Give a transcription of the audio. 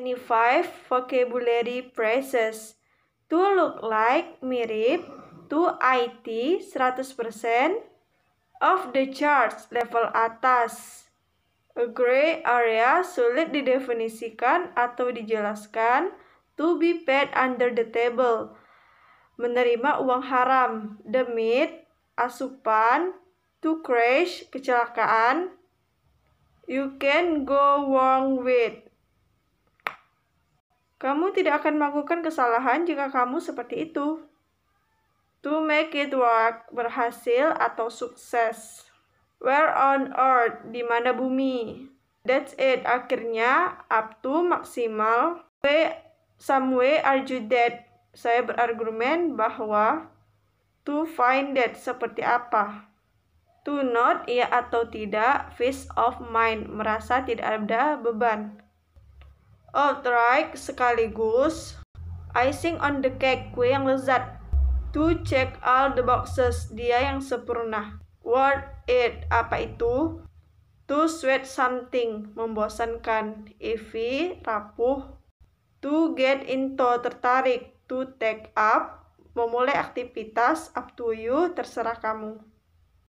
Twenty-five vocabulary phrases. To look like mirip to IT 100% of the charts level atas. A gray area sulit didefinisikan atau dijelaskan to be paid under the table. Menerima uang haram, the meat, asupan, to crash, kecelakaan. You can go wrong with kamu tidak akan melakukan kesalahan jika kamu seperti itu. To make it work, berhasil atau sukses. Where on earth, di mana bumi. That's it, akhirnya, up to, maksimal. Way, some way, are you dead? Saya berargumen bahwa to find that seperti apa. To not, iya atau tidak, face of mind, merasa tidak ada beban outright sekaligus icing on the cake, kue yang lezat. To check all the boxes, dia yang sempurna. What it, apa itu? To sweat something, membosankan. Ify rapuh. To get into, tertarik. To take up, memulai aktivitas. Up to you, terserah kamu.